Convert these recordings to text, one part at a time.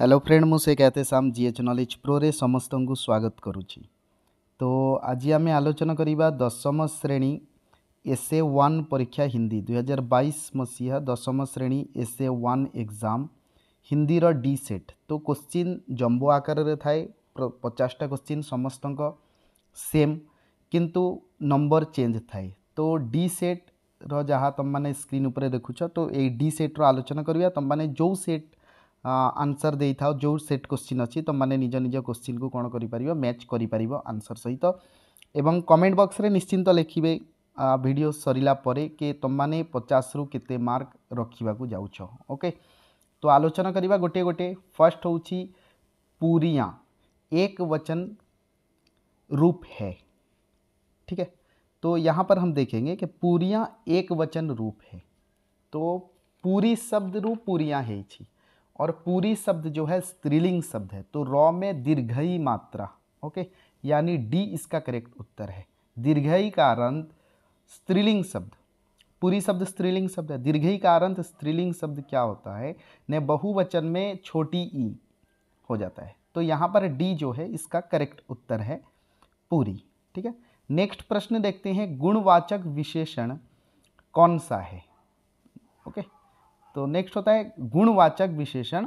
Hello friend मुझे कैते साम जी H pro प्रोरे समस्त स्वागत करुच्ची तो आज आम आलोचना करवा दशम श्रेणी एस ए वन परीक्षा हिंदी दुई हजार बैस मसीहा दशम श्रेणी S A one exam Hindi रो डी सेट तो क्वेश्चन जम्बो आकार पचासटा क्वेश्चन समस्त सेम किंतु नंबर चेंज थाए तो डी सेट रहा तुम मैंने स्क्रीन उपरे देखु तो ये डी सेट्र आलोचना करवा तुम मैंने जो सेट आंसर दे था जो सेट क्वेश्चन अच्छी तो मैंने निज निज क्वेश्चन को कौन कर मैच कर आंसर सहित एवं कमेंट बक्स में निश्चिंत लिखे भिड सरला कि तुमने पचास रु के मार्क रखा जाऊ ओके तो आलोचना करवा गोटे गोटे फर्स्ट हूँ पूरिया एक वचन रूप है ठीक है तो यहाँ पर हम देखेंगे कि पूरिया एक वचन रूप है तो पूरी शब्द रूप पूरिया है और पूरी शब्द जो है स्त्रीलिंग शब्द है तो रॉ में दीर्घई मात्रा ओके यानी डी इसका करेक्ट उत्तर है दीर्घई का अंत स्त्रीलिंग शब्द पूरी शब्द स्त्रीलिंग शब्द है दीर्घई का अंत स्त्रीलिंग शब्द क्या होता है ने बहुवचन में छोटी ई हो जाता है तो यहाँ पर डी जो है इसका करेक्ट उत्तर है पूरी ठीक है नेक्स्ट प्रश्न देखते हैं गुणवाचक विशेषण कौन सा है ओके okay? तो नेक्स्ट होता है गुणवाचक विशेषण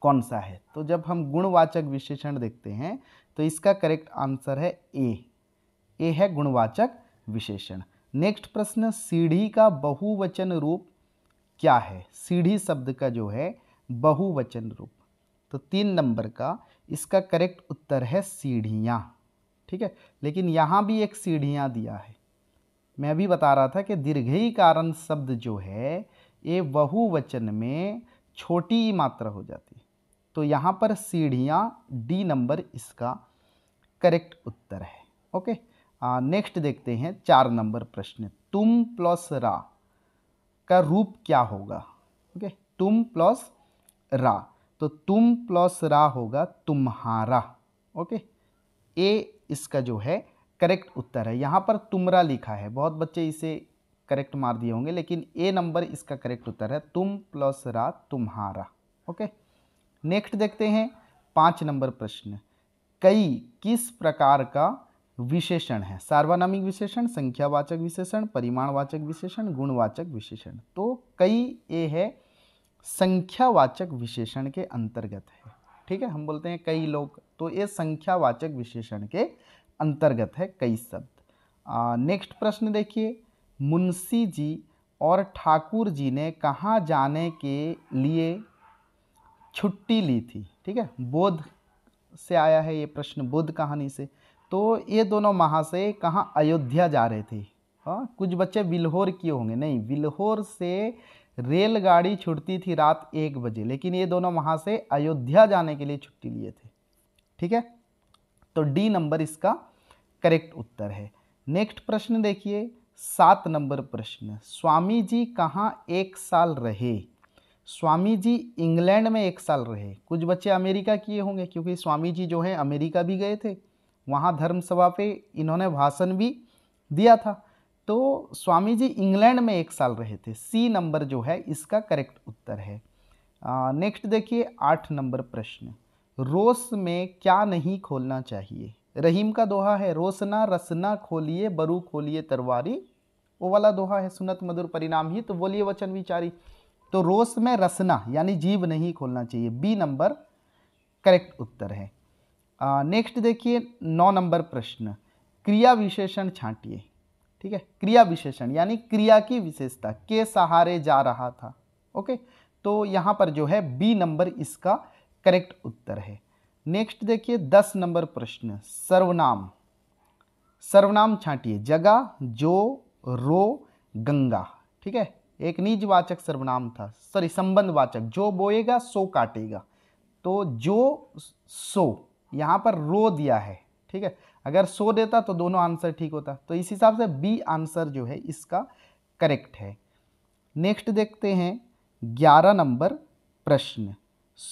कौन सा है तो जब हम गुणवाचक विशेषण देखते हैं तो इसका करेक्ट आंसर है ए ए है गुणवाचक विशेषण नेक्स्ट प्रश्न सीढ़ी का बहुवचन रूप क्या है सीढ़ी शब्द का जो है बहुवचन रूप तो तीन नंबर का इसका करेक्ट उत्तर है सीढ़ियाँ ठीक है लेकिन यहाँ भी एक सीढ़ियाँ दिया है मैं अभी बता रहा था कि दीर्घई कारण शब्द जो है ये बहुवचन में छोटी मात्रा हो जाती है तो यहाँ पर सीढ़ियाँ डी नंबर इसका करेक्ट उत्तर है ओके नेक्स्ट देखते हैं चार नंबर प्रश्न तुम प्लस रा का रूप क्या होगा ओके तुम प्लस रा तो तुम प्लस रा होगा तुम्हारा ओके ए इसका जो है करेक्ट उत्तर है यहाँ पर तुमरा लिखा है बहुत बच्चे इसे करेक्ट मार दिए होंगे लेकिन ए नंबर इसका करेक्ट उत्तर है तुम प्लस रा तुम्हारा ओके नेक्स्ट देखते हैं पाँच नंबर प्रश्न कई किस प्रकार का विशेषण है सार्वनामिक विशेषण संख्यावाचक विशेषण परिमाणवाचक विशेषण गुणवाचक विशेषण तो कई ए है संख्यावाचक विशेषण के अंतर्गत है ठीक है हम बोलते हैं कई लोग तो ये संख्यावाचक विशेषण के अंतर्गत है कई शब्द नेक्स्ट प्रश्न देखिए मुंशी जी और ठाकुर जी ने कहाँ जाने के लिए छुट्टी ली थी ठीक है बोध से आया है ये प्रश्न बुद्ध कहानी से तो ये दोनों महाशय से कहाँ अयोध्या जा रहे थे हाँ कुछ बच्चे बिल्होर किए होंगे नहीं बिल्होर से रेलगाड़ी छुटती थी रात एक बजे लेकिन ये दोनों वहाँ से अयोध्या जाने के लिए छुट्टी लिए थे ठीक है तो डी नंबर इसका करेक्ट उत्तर है नेक्स्ट प्रश्न देखिए सात नंबर प्रश्न स्वामी जी कहाँ एक साल रहे स्वामी जी इंग्लैंड में एक साल रहे कुछ बच्चे अमेरिका किए होंगे क्योंकि स्वामी जी जो हैं अमेरिका भी गए थे वहाँ धर्मसभा पे इन्होंने भाषण भी दिया था तो स्वामी जी इंग्लैंड में एक साल रहे थे सी नंबर जो है इसका करेक्ट उत्तर है नेक्स्ट देखिए आठ नंबर प्रश्न रोस में क्या नहीं खोलना चाहिए रहीम का दोहा है रोसना रसना खोलिए बरू खोलिए तरवारी वो वाला दोहा है सुनत मधुर परिणाम ही तो बोलिए वचन विचारी तो रोस में रसना यानी जीव नहीं खोलना चाहिए बी नंबर करेक्ट उत्तर है नेक्स्ट देखिए नौ नंबर प्रश्न क्रिया विशेषण छांटिए ठीक है क्रिया विशेषण यानी क्रिया की विशेषता के सहारे जा रहा था ओके तो यहाँ पर जो है बी नंबर इसका करेक्ट उत्तर है नेक्स्ट देखिए दस नंबर प्रश्न सर्वनाम सर्वनाम छांटिए जगह जो रो गंगा ठीक है एक निजवाचक सर्वनाम था सॉरी संबंधवाचक जो बोएगा सो काटेगा तो जो सो यहाँ पर रो दिया है ठीक है अगर सो देता तो दोनों आंसर ठीक होता तो इस हिसाब से बी आंसर जो है इसका करेक्ट है नेक्स्ट देखते हैं ग्यारह नंबर प्रश्न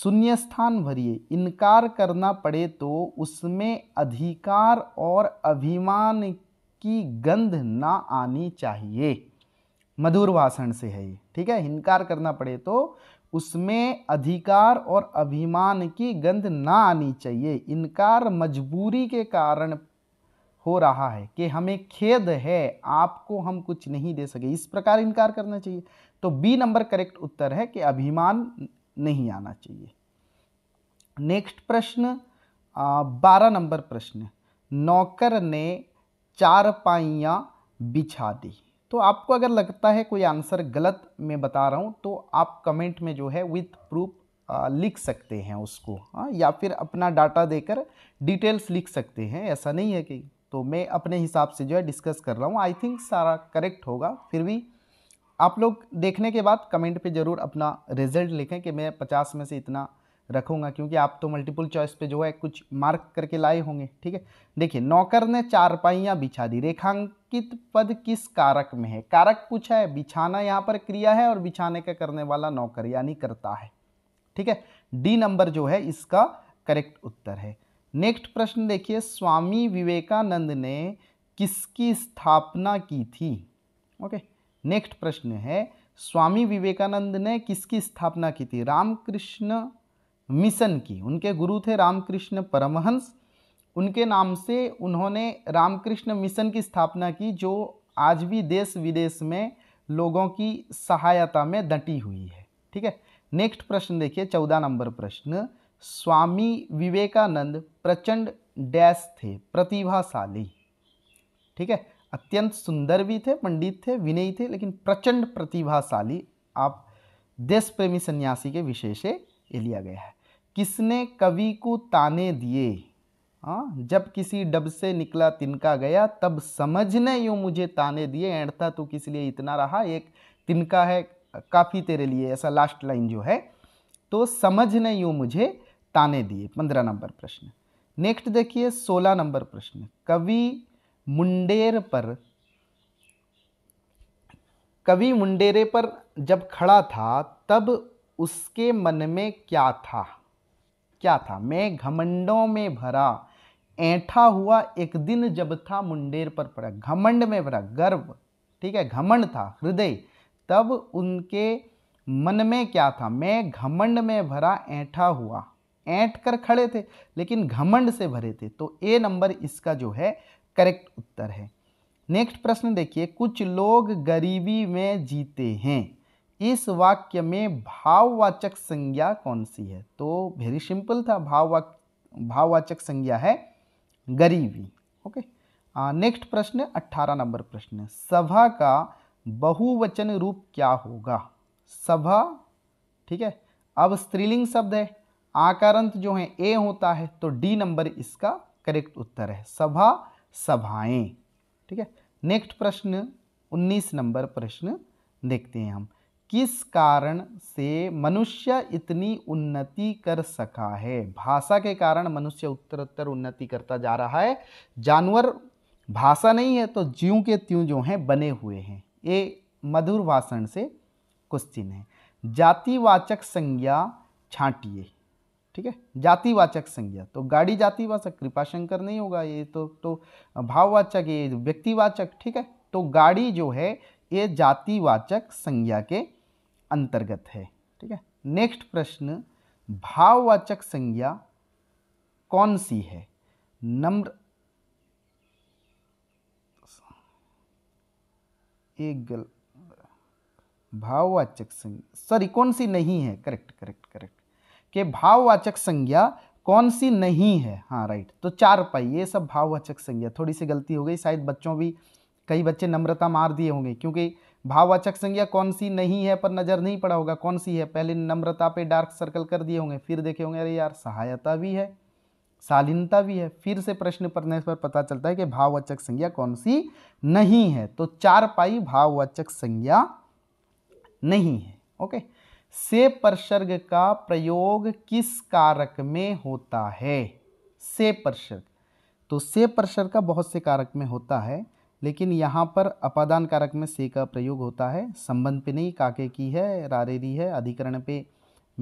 शून्य स्थान भरिए इनकार करना पड़े तो उसमें अधिकार और अभिमान की गंध ना आनी चाहिए मधुर भाषण से है ये ठीक है इनकार करना पड़े तो उसमें अधिकार और अभिमान की गंध ना आनी चाहिए इनकार मजबूरी के कारण हो रहा है कि हमें खेद है आपको हम कुछ नहीं दे सके इस प्रकार इनकार करना चाहिए तो बी नंबर करेक्ट उत्तर है कि अभिमान नहीं आना चाहिए नेक्स्ट प्रश्न बारह नंबर प्रश्न नौकर ने चार पाइयाँ बिछा दी तो आपको अगर लगता है कोई आंसर गलत मैं बता रहा हूँ तो आप कमेंट में जो है विथ प्रूफ लिख सकते हैं उसको हाँ या फिर अपना डाटा देकर डिटेल्स लिख सकते हैं ऐसा नहीं है कि तो मैं अपने हिसाब से जो है डिस्कस कर रहा हूँ आई थिंक सारा करेक्ट होगा फिर भी आप लोग देखने के बाद कमेंट पे ज़रूर अपना रिजल्ट लिखें कि मैं पचास में से इतना रखूँगा क्योंकि आप तो मल्टीपल चॉइस पे जो है कुछ मार्क करके लाए होंगे ठीक है देखिए नौकर ने चार पाइयाँ बिछा दी रेखांकित पद किस कारक में है कारक पूछा है बिछाना यहाँ पर क्रिया है और बिछाने का करने वाला नौकर यानी करता है ठीक है डी नंबर जो है इसका करेक्ट उत्तर है नेक्स्ट प्रश्न देखिए स्वामी विवेकानंद ने किसकी स्थापना की थी ओके okay. नेक्स्ट प्रश्न है स्वामी विवेकानंद ने किसकी स्थापना की थी रामकृष्ण मिशन की उनके गुरु थे रामकृष्ण परमहंस उनके नाम से उन्होंने रामकृष्ण मिशन की स्थापना की जो आज भी देश विदेश में लोगों की सहायता में डटी हुई है ठीक है नेक्स्ट प्रश्न देखिए चौदह नंबर प्रश्न स्वामी विवेकानंद प्रचंड डैश थे प्रतिभाशाली ठीक है अत्यंत सुंदर भी थे पंडित थे विनयी थे लेकिन प्रचंड प्रतिभाशाली आप देश प्रेमी सन्यासी के विषय से ये लिया गया है किसने कवि को ताने दिए हाँ जब किसी डब से निकला तिनका गया तब समझने यू मुझे ताने दिए ऐंठता तू किस लिए इतना रहा एक तिनका है काफ़ी तेरे लिए ऐसा लास्ट लाइन जो है तो समझने यूँ मुझे ताने दिए पंद्रह नंबर प्रश्न नेक्स्ट देखिए सोलह नंबर प्रश्न कवि मुंडेर पर कवि मुंडेरे पर जब खड़ा था तब उसके मन में क्या था क्या था मैं घमंडों में भरा ऐठा हुआ एक दिन जब था मुंडेर पर पड़ा घमंड में भरा गर्व ठीक है घमंड था हृदय तब उनके मन में क्या था मैं घमंड में भरा ऐठा हुआ ऐठ कर खड़े थे लेकिन घमंड से भरे थे तो ए नंबर इसका जो है करेक्ट उत्तर है नेक्स्ट प्रश्न देखिए कुछ लोग गरीबी में जीते हैं इस वाक्य में भाववाचक संज्ञा कौन सी है तो वेरी सिंपल था भाववाक भाववाचक संज्ञा है गरीबी ओके नेक्स्ट प्रश्न 18 नंबर प्रश्न सभा का बहुवचन रूप क्या होगा सभा ठीक है अब स्त्रीलिंग शब्द है आकारंत जो है ए होता है तो डी नंबर इसका करेक्ट उत्तर है सभा सभाएं ठीक है नेक्स्ट प्रश्न 19 नंबर प्रश्न देखते हैं हम किस कारण से मनुष्य इतनी उन्नति कर सका है भाषा के कारण मनुष्य उत्तरोत्तर उन्नति करता जा रहा है जानवर भाषा नहीं है तो ज्यों के त्यों जो हैं बने हुए हैं ये मधुर भाषण से क्वेश्चन है जातिवाचक संज्ञा छाटिए ठीक है जातिवाचक संज्ञा तो गाड़ी जातिवाचक कृपाशंकर नहीं होगा ये तो तो भाववाचक ये व्यक्तिवाचक ठीक है तो गाड़ी जो है ये जातिवाचक संज्ञा के अंतर्गत है ठीक है नेक्स्ट प्रश्न भाववाचक संज्ञा कौन सी है नम्र एक गल भाववाचक संज्ञा सॉरी कौन सी नहीं है करेक्ट करेक्ट करेक्ट कि भाववाचक संज्ञा कौन सी नहीं है हाँ राइट तो चार पाई ये सब भाववाचक संज्ञा थोड़ी सी गलती हो गई शायद बच्चों भी कई बच्चे नम्रता मार दिए होंगे क्योंकि भाववाचक संज्ञा कौन सी नहीं है पर नज़र नहीं पड़ा होगा कौन सी है पहले नम्रता पे डार्क सर्कल कर दिए होंगे फिर देखे होंगे अरे यार सहायता भी है शालीनता भी है फिर से प्रश्न पढ़ने पर पता चलता है कि भाववाचक संज्ञा कौन सी नहीं है तो चार पाई भाववाचक संज्ञा नहीं है ओके से प्रसर्ग का प्रयोग किस कारक में होता है से प्रसर्ग तो से प्रसर्ग का बहुत से कारक में होता है लेकिन यहाँ पर अपादान कारक में से का प्रयोग होता है संबंध पे नहीं काके की है रारेरी है अधिकरण पे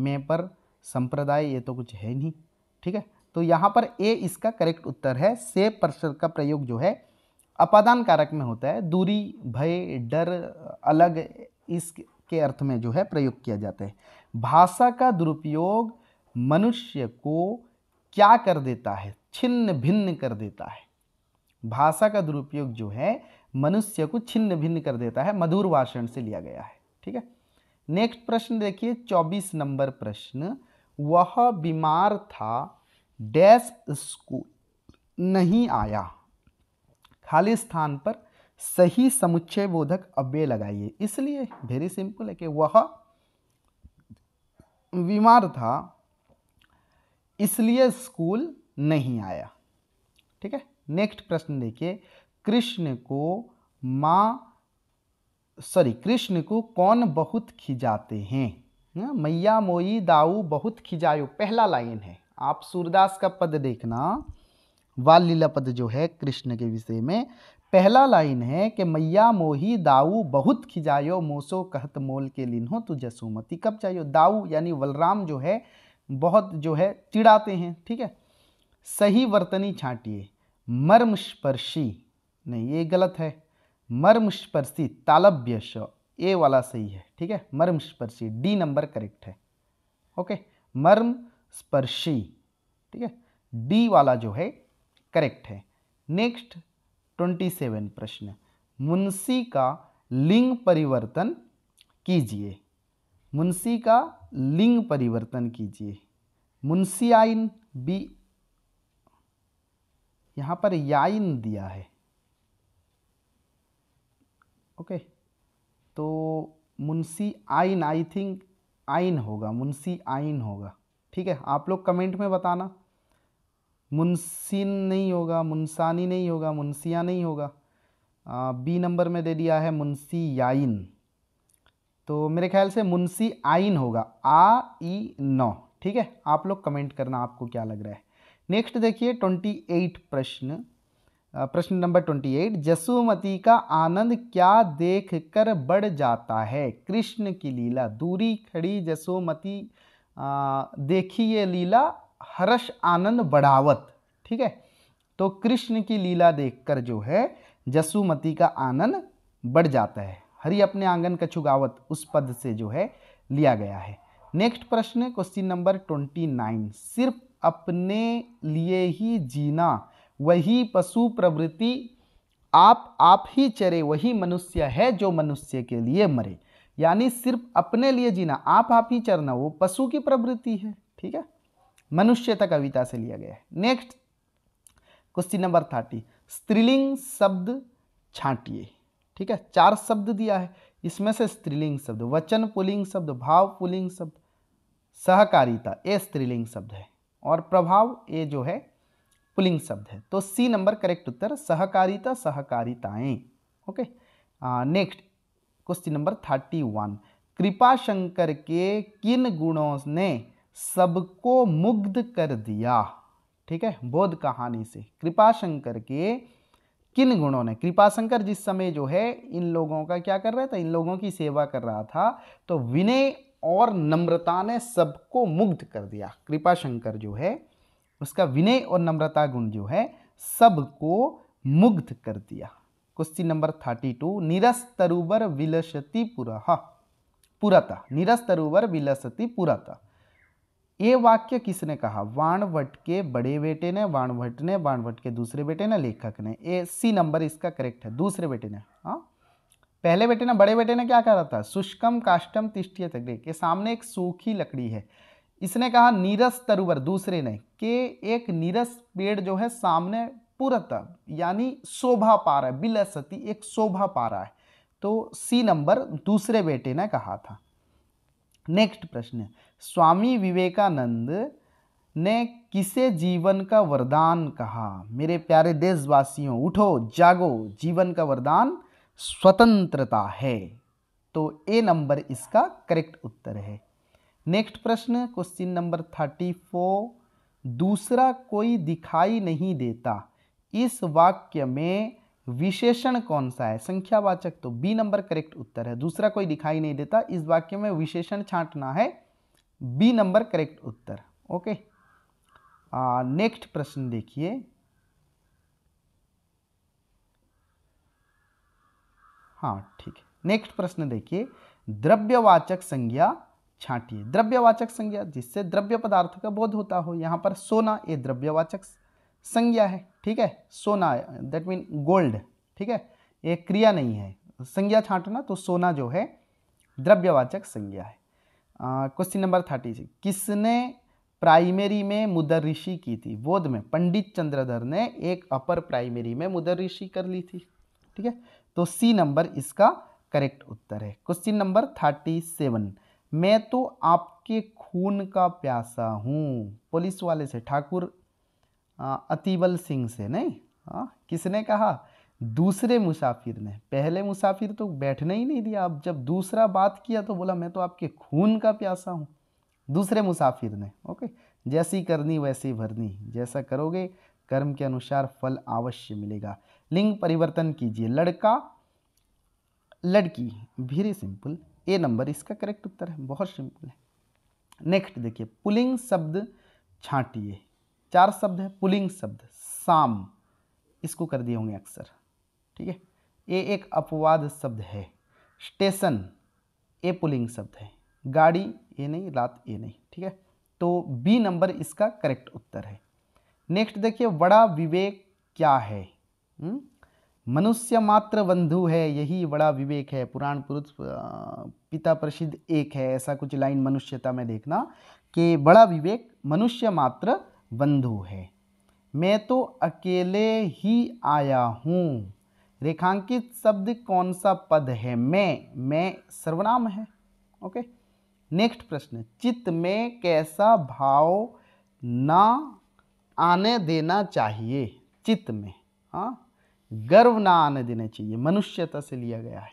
में पर संप्रदाय ये तो कुछ है नहीं ठीक है तो यहाँ पर ए इसका करेक्ट उत्तर है से प्रसर्ग का प्रयोग जो है अपादान कारक में होता है दूरी भय डर अलग इस के अर्थ में जो है प्रयोग किया जाता है भाषा का दुरुपयोग मनुष्य को क्या कर देता है छिन्न भिन्न कर देता है भाषा का दुरुपयोग जो है मनुष्य को छिन्न भिन्न कर देता है मधुर भाषण से लिया गया है ठीक है नेक्स्ट प्रश्न देखिए चौबीस नंबर प्रश्न वह बीमार था डैश स्कूल नहीं आया खाली स्थान पर सही समुच्चय बोधक अव्यय लगाइए इसलिए वेरी सिंपल है कि वह बीमार था इसलिए स्कूल नहीं आया ठीक है नेक्स्ट प्रश्न देखिए कृष्ण को माँ सॉरी कृष्ण को कौन बहुत खिजाते हैं हाँ, मैया मोई दाऊ बहुत खिजायो पहला लाइन है आप सूरदास का पद देखना वाल लीला पद जो है कृष्ण के विषय में पहला लाइन है कि मैया मोही दाऊ बहुत खिजायो मोसो कहत मोल के लिन हो तो कब चाहिए दाऊ यानी बलराम जो है बहुत जो है चिड़ाते हैं ठीक है सही वर्तनी छाटिए मर्म स्पर्शी नहीं ये गलत है मर्म स्पर्शी तालब्य श ए वाला सही है ठीक है मर्म स्पर्शी डी नंबर करेक्ट है ओके मर्म स्पर्शी ठीक है डी वाला जो है करेक्ट है नेक्स्ट ट्वेंटी सेवन प्रश्न मुंशी का लिंग परिवर्तन कीजिए मुंशी का लिंग परिवर्तन कीजिए मुंशी आइन बी यहाँ पर याइन दिया है ओके तो मुंशी आइन आई थिंक आइन होगा मुंशी आइन होगा ठीक है आप लोग कमेंट में बताना मुंसिन नहीं होगा मुंसानी नहीं होगा मुंसिया नहीं होगा आ, बी नंबर में दे दिया है मुंसी याइन तो मेरे ख्याल से मुंशी आइन होगा आ ई नौ ठीक है आप लोग कमेंट करना आपको क्या लग रहा है नेक्स्ट देखिए ट्वेंटी एट प्रश्न प्रश्न नंबर ट्वेंटी एट जसुमती का आनंद क्या देख कर बढ़ जाता है कृष्ण की लीला दूरी खड़ी जसुमती देखी ये लीला हर्ष आनंद बढ़ावत ठीक है तो कृष्ण की लीला देखकर जो है जसुमती का आनंद बढ़ जाता है हरि अपने आंगन का छुगावत उस पद से जो है लिया गया है नेक्स्ट प्रश्न है क्वेश्चन नंबर ट्वेंटी नाइन सिर्फ अपने लिए ही जीना वही पशु प्रवृत्ति आप आप ही चरे वही मनुष्य है जो मनुष्य के लिए मरे यानी सिर्फ अपने लिए जीना आप आप ही चरना वो पशु की प्रवृत्ति है ठीक है मनुष्यता कविता से लिया गया है नेक्स्ट क्वेश्चन नंबर थर्टी स्त्रीलिंग शब्द छाटिए ठीक है चार शब्द दिया है इसमें से स्त्रीलिंग शब्द वचन पुलिंग शब्द भाव पुलिंग शब्द सहकारिता ए स्त्रीलिंग शब्द है और प्रभाव ये जो है पुलिंग शब्द है तो सी नंबर करेक्ट उत्तर सहकारिता सहकारिताएं okay next question number thirty one Kripa Shankar के किन गुणों ने सबको मुग्ध कर दिया ठीक है बोध कहानी से कृपाशंकर के किन गुणों ने कृपाशंकर जिस समय जो है इन लोगों का क्या कर रहा था इन लोगों की सेवा कर रहा था तो विनय और नम्रता ने सबको मुग्ध कर दिया कृपाशंकर जो है उसका विनय और नम्रता गुण जो है सबको मुग्ध कर दिया क्वेश्चन नंबर थर्टी टू निरस विलसती पुरा पुरता निरस विलसती पुरता ये वाक्य किसने कहा वाणभट्ट के बड़े बेटे ने वाणभट्ट ने वाणभट्ट के दूसरे बेटे ने लेखक ने ए सी नंबर इसका करेक्ट है दूसरे बेटे ने हाँ पहले बेटे ने बड़े बेटे ने क्या कहा था शुष्कम काष्टम तिष्टिय तक के सामने एक सूखी लकड़ी है इसने कहा नीरस तरुवर दूसरे ने कि एक नीरस पेड़ जो है सामने पुरत यानी शोभा पा रहा है बिलसती एक शोभा पा रहा है तो सी नंबर दूसरे बेटे ने कहा था नेक्स्ट प्रश्न स्वामी विवेकानंद ने किसे जीवन का वरदान कहा मेरे प्यारे देशवासियों उठो जागो जीवन का वरदान स्वतंत्रता है तो ए नंबर इसका करेक्ट उत्तर है नेक्स्ट प्रश्न क्वेश्चन नंबर थर्टी फोर दूसरा कोई दिखाई नहीं देता इस वाक्य में विशेषण कौन सा है संख्यावाचक तो बी नंबर करेक्ट उत्तर है दूसरा कोई दिखाई नहीं देता इस वाक्य में विशेषण छांटना है बी नंबर करेक्ट उत्तर ओके नेक्स्ट प्रश्न देखिए हाँ ठीक है नेक्स्ट प्रश्न देखिए द्रव्यवाचक संज्ञा छाटिए द्रव्यवाचक संज्ञा जिससे द्रव्य पदार्थ का बोध होता हो यहां पर सोना ये द्रव्यवाचक संज्ञा है ठीक है सोना दैट मीन गोल्ड ठीक है ये क्रिया नहीं है संज्ञा छांटना तो सोना जो है द्रव्यवाचक संज्ञा है क्वेश्चन नंबर थर्टी सिक्स किसने प्राइमरी में मुदर ऋषि की थी बोध में पंडित चंद्रधर ने एक अपर प्राइमरी में मुदर ऋषि कर ली थी ठीक है तो सी नंबर इसका करेक्ट उत्तर है क्वेश्चन नंबर थर्टी सेवन मैं तो आपके खून का प्यासा हूँ पुलिस वाले से ठाकुर अतिबल सिंह से नहीं आ, किसने कहा दूसरे मुसाफिर ने पहले मुसाफिर तो बैठने ही नहीं दिया अब जब दूसरा बात किया तो बोला मैं तो आपके खून का प्यासा हूँ दूसरे मुसाफिर ने ओके जैसी करनी वैसी भरनी जैसा करोगे कर्म के अनुसार फल अवश्य मिलेगा लिंग परिवर्तन कीजिए लड़का लड़की वेरी सिंपल ए नंबर इसका करेक्ट उत्तर है बहुत सिंपल है नेक्स्ट देखिए पुलिंग शब्द छाटिए चार शब्द है पुलिंग शब्द साम इसको कर दिए होंगे अक्सर ठीक है ये एक अपवाद शब्द है स्टेशन ए पुलिंग शब्द है गाड़ी ये नहीं रात ये नहीं ठीक है तो बी नंबर इसका करेक्ट उत्तर है नेक्स्ट देखिए बड़ा विवेक क्या है हम्म? मनुष्य मात्र बंधु है यही बड़ा विवेक है पुराण पुरुष पिता प्रसिद्ध एक है ऐसा कुछ लाइन मनुष्यता में देखना कि बड़ा विवेक मनुष्य मात्र बंधु है मैं तो अकेले ही आया हूँ रेखांकित शब्द कौन सा पद है मैं मैं सर्वनाम है ओके नेक्स्ट प्रश्न चित्त में कैसा भाव ना आने देना चाहिए चित्त में हाँ गर्व ना आने देना चाहिए मनुष्यता से लिया गया है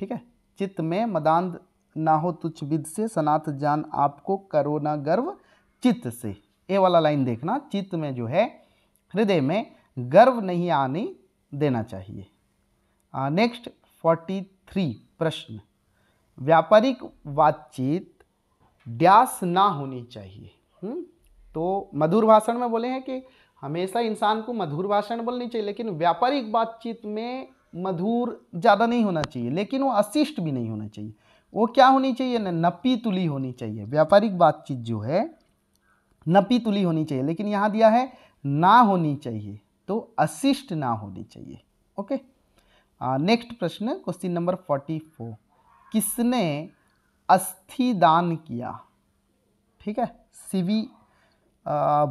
ठीक है चित्त में मदान ना हो तुच्छ विद से सनात जान आपको करो ना गर्व चित्त से ये वाला लाइन देखना चित्त में जो है हृदय में गर्व नहीं आने देना चाहिए नेक्स्ट फोर्टी थ्री प्रश्न व्यापारिक बातचीत ड्यास ना होनी चाहिए हुँ? हम्म, तो मधुर भाषण में बोले हैं कि हमेशा इंसान को मधुर भाषण बोलनी चाहिए लेकिन व्यापारिक बातचीत में मधुर ज़्यादा नहीं होना चाहिए लेकिन वो अशिष्ट भी नहीं होना चाहिए वो क्या होनी चाहिए ना नपी तुली होनी चाहिए व्यापारिक बातचीत जो है नपी तुली होनी चाहिए लेकिन यहाँ दिया है ना होनी चाहिए तो असिस्ट ना होनी चाहिए ओके नेक्स्ट प्रश्न क्वेश्चन नंबर फोर्टी फोर किसने अस्थि दान किया ठीक है सिवी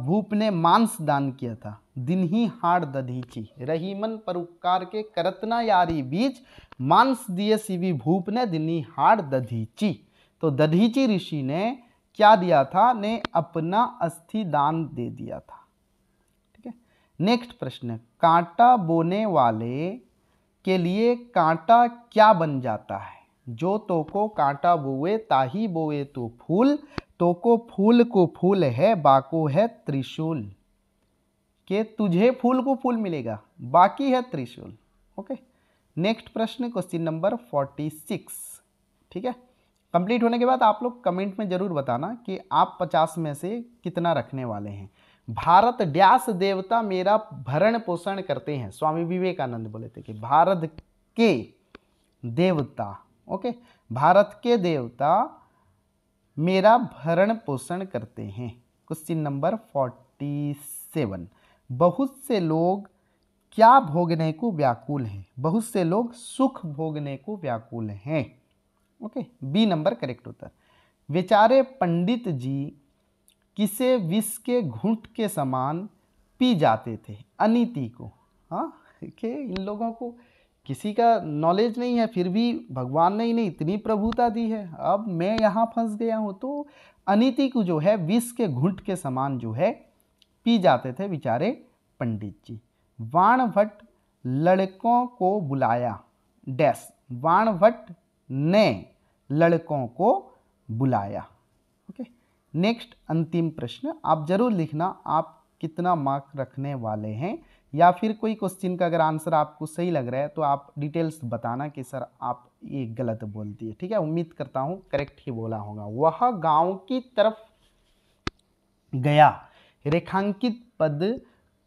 भूप ने मांस दान किया था दिन ही हाड़ दधीची रहीमन परोपकार के करतना यारी बीच मांस दिए सिवी भूप ने ही हार दधीची तो दधीची ऋषि ने क्या दिया था ने अपना अस्थि दान दे दिया था ठीक है नेक्स्ट प्रश्न कांटा बोने वाले के लिए कांटा क्या बन जाता है जो तो को कांटा बोए ताही बोए तो फूल तो को फूल को फूल है बाको है त्रिशूल के तुझे फूल को फूल मिलेगा बाकी है त्रिशूल ओके नेक्स्ट प्रश्न क्वेश्चन नंबर फोर्टी सिक्स ठीक है कंप्लीट होने के बाद आप लोग कमेंट में ज़रूर बताना कि आप पचास में से कितना रखने वाले हैं भारत ड्यास देवता मेरा भरण पोषण करते हैं स्वामी विवेकानंद बोले थे कि भारत के देवता ओके भारत के देवता मेरा भरण पोषण करते हैं क्वेश्चन नंबर फोर्टी सेवन बहुत से लोग क्या भोगने को व्याकुल हैं बहुत से लोग सुख भोगने को व्याकुल हैं ओके बी नंबर करेक्ट उत्तर बेचारे पंडित जी किसे विष के घुंट के समान पी जाते थे अनिति को हाँ के इन लोगों को किसी का नॉलेज नहीं है फिर भी भगवान ने इन्हें इतनी प्रभुता दी है अब मैं यहाँ फंस गया हूँ तो अनिति को जो है विष के घुंट के समान जो है पी जाते थे बेचारे पंडित जी वाण भट्ट लड़कों को बुलाया डैश भट्ट ने लड़कों को बुलाया ओके नेक्स्ट अंतिम प्रश्न आप जरूर लिखना आप कितना मार्क रखने वाले हैं या फिर कोई क्वेश्चन का अगर आंसर आपको सही लग रहा है तो आप डिटेल्स बताना कि सर आप ये गलत बोल दिए ठीक है उम्मीद करता हूँ करेक्ट ही बोला होगा वह गांव की तरफ गया रेखांकित पद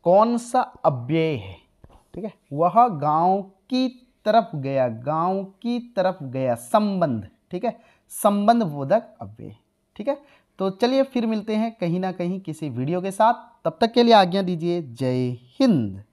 कौन सा अव्यय है ठीक है वह गांव की तरफ गया गांव की तरफ गया संबंध ठीक है संबंध बोधक अव्यय ठीक है तो चलिए फिर मिलते हैं कहीं ना कहीं किसी वीडियो के साथ तब तक के लिए आज्ञा दीजिए जय हिंद